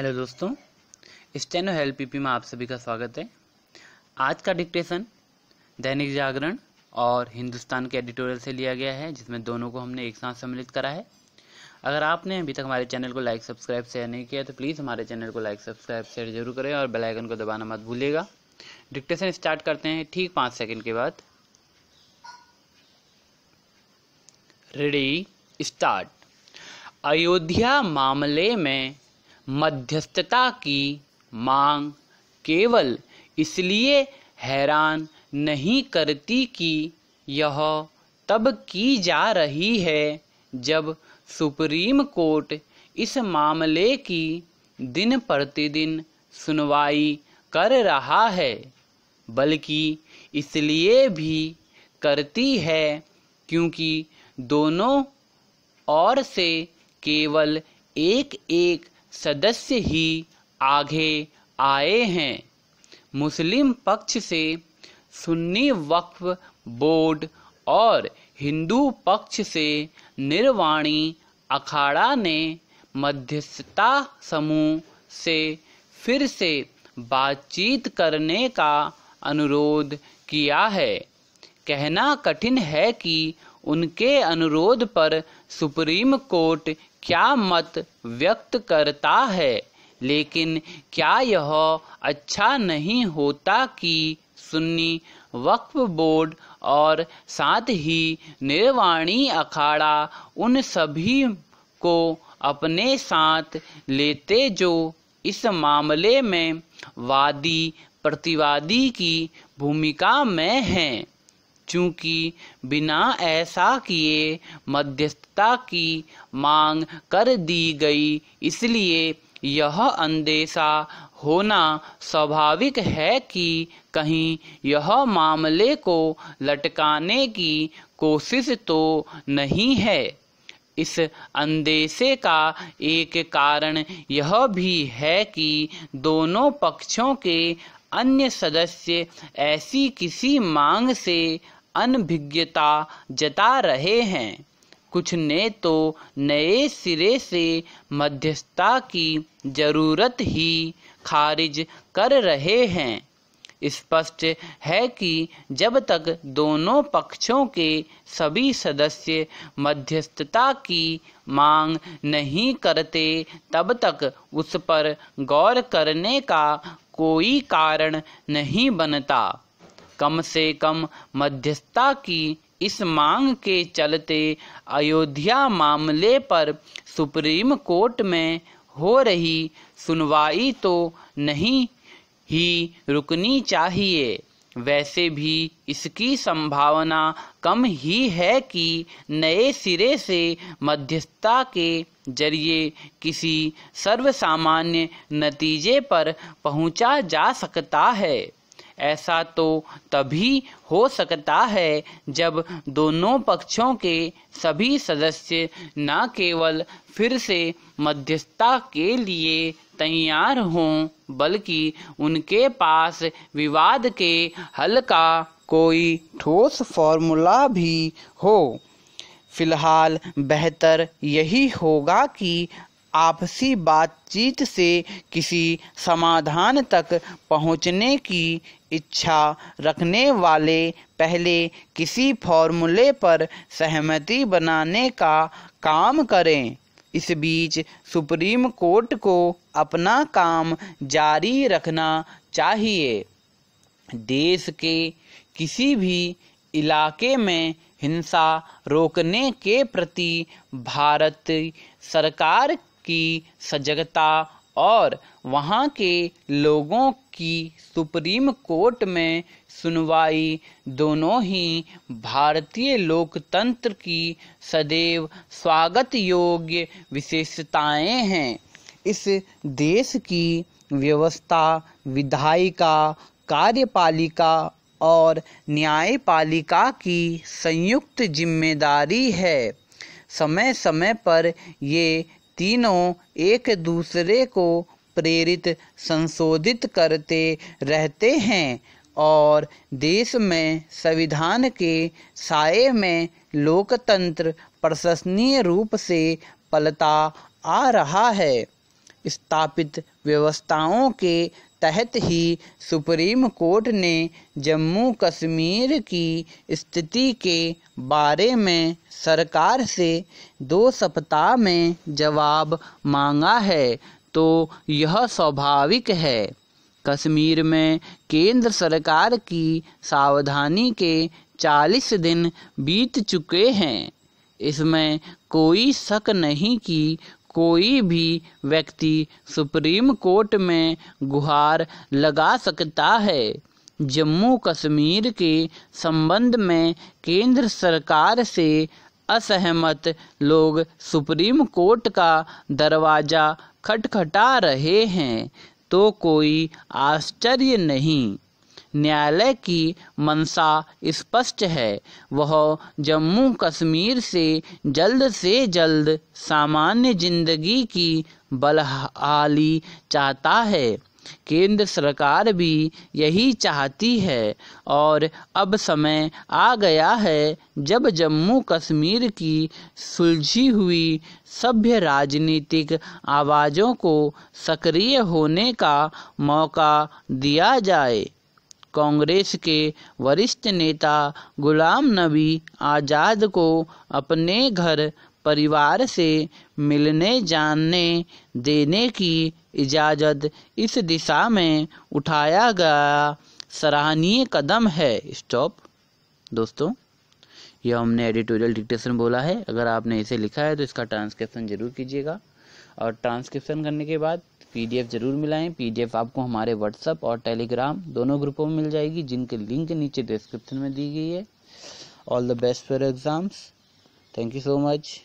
hello दोस्तों steno help PP में आप सभी का स्वागत है आज का डिक्टेशन दैनिक जागरण और हिंदुस्तान के एडिटोरियल से लिया गया है जिसमें दोनों को हमने एक साथ सम्मिलित करा है अगर आपने अभी तक हमारे चैनल को लाइक सब्सक्राइब शेयर नहीं किया तो प्लीज़ हमारे चैनल को लाइक सब्सक्राइब शेयर जरूर करें और बेलाइकन को दबाना मत भूलिएगा डिक्टेशन स्टार्ट करते हैं ठीक पाँच सेकेंड के बाद रेडी स्टार्ट अयोध्या मामले में मध्यस्थता की मांग केवल इसलिए हैरान नहीं करती कि यह तब की जा रही है जब सुप्रीम कोर्ट इस मामले की दिन प्रतिदिन सुनवाई कर रहा है बल्कि इसलिए भी करती है क्योंकि दोनों और से केवल एक एक सदस्य ही आगे आए हैं मुस्लिम पक्ष से सुन्नी वक्फ बोर्ड और हिंदू पक्ष से निर्वाणी अखाड़ा ने मध्यस्थता समूह से फिर से बातचीत करने का अनुरोध किया है कहना कठिन है कि उनके अनुरोध पर सुप्रीम कोर्ट क्या मत व्यक्त करता है लेकिन क्या यह अच्छा नहीं होता कि सुन्नी वक्फ बोर्ड और साथ ही निर्वाणी अखाड़ा उन सभी को अपने साथ लेते जो इस मामले में वादी प्रतिवादी की भूमिका में हैं चूंकि बिना ऐसा किए मध्यस्थता की मांग कर दी गई इसलिए यह अंदेशा होना स्वाभाविक है कि कहीं यह मामले को लटकाने की कोशिश तो नहीं है इस अंदेशे का एक कारण यह भी है कि दोनों पक्षों के अन्य सदस्य ऐसी किसी मांग से अनभिज्ञता जता रहे हैं कुछ ने तो नए सिरे से मध्यस्थता की जरूरत ही खारिज कर रहे हैं स्पष्ट है कि जब तक दोनों पक्षों के सभी सदस्य मध्यस्थता की मांग नहीं करते तब तक उस पर गौर करने का कोई कारण नहीं बनता कम से कम मध्यस्थता की इस मांग के चलते अयोध्या मामले पर सुप्रीम कोर्ट में हो रही सुनवाई तो नहीं ही रुकनी चाहिए वैसे भी इसकी संभावना कम ही है कि नए सिरे से मध्यस्थता के जरिए किसी सर्वसामान्य नतीजे पर पहुंचा जा सकता है ऐसा तो तभी हो सकता है जब दोनों पक्षों के सभी सदस्य न केवल फिर से मध्यस्थता के लिए तैयार हों बल्कि उनके पास विवाद के हल का कोई ठोस फॉर्मूला भी हो फिलहाल बेहतर यही होगा कि आपसी बातचीत से किसी समाधान तक पहुंचने की इच्छा रखने वाले पहले किसी फॉर्मूले पर सहमति बनाने का काम करें इस बीच सुप्रीम कोर्ट को अपना काम जारी रखना चाहिए देश के किसी भी इलाके में हिंसा रोकने के प्रति भारत सरकार की सजगता और वहाँ के लोगों की सुप्रीम कोर्ट में सुनवाई दोनों ही भारतीय लोकतंत्र की सदैव स्वागत योग्य विशेषताएं हैं इस देश की व्यवस्था विधायिका कार्यपालिका और न्यायपालिका की संयुक्त जिम्मेदारी है समय समय पर ये तीनों एक दूसरे को प्रेरित संशोधित करते रहते हैं और देश में संविधान के साय में लोकतंत्र प्रशंसनीय रूप से पलता आ रहा है स्थापित व्यवस्थाओं के तहत ही सुप्रीम कोर्ट ने जम्मू कश्मीर की स्थिति के बारे में सरकार से दो सप्ताह में जवाब मांगा है तो यह स्वाभाविक है कश्मीर में केंद्र सरकार की सावधानी के 40 दिन बीत चुके हैं इसमें कोई शक नहीं कि कोई भी व्यक्ति सुप्रीम कोर्ट में गुहार लगा सकता है जम्मू कश्मीर के संबंध में केंद्र सरकार से असहमत लोग सुप्रीम कोर्ट का दरवाज़ा खटखटा रहे हैं तो कोई आश्चर्य नहीं न्यायालय की मंशा स्पष्ट है वह जम्मू कश्मीर से जल्द से जल्द सामान्य जिंदगी की बलहाली चाहता है केंद्र सरकार भी यही चाहती है और अब समय आ गया है जब जम्मू कश्मीर की सुलझी हुई सभ्य राजनीतिक आवाज़ों को सक्रिय होने का मौका दिया जाए कांग्रेस के वरिष्ठ नेता गुलाम नबी आज़ाद को अपने घर परिवार से मिलने जानने देने की इजाज़त इस दिशा में उठाया गया सराहनीय कदम है स्टॉप दोस्तों यह हमने एडिटोरियल डिक्टेशन बोला है अगर आपने इसे लिखा है तो इसका ट्रांसक्रिप्शन ज़रूर कीजिएगा और ट्रांसक्रिप्शन करने के बाद पीडीएफ जरूर मिलाएं पीडीएफ आपको हमारे व्हाट्सअप और टेलीग्राम दोनों ग्रुपों में मिल जाएगी जिनके लिंक नीचे डिस्क्रिप्शन में दी गई है all the best for exams thank you so much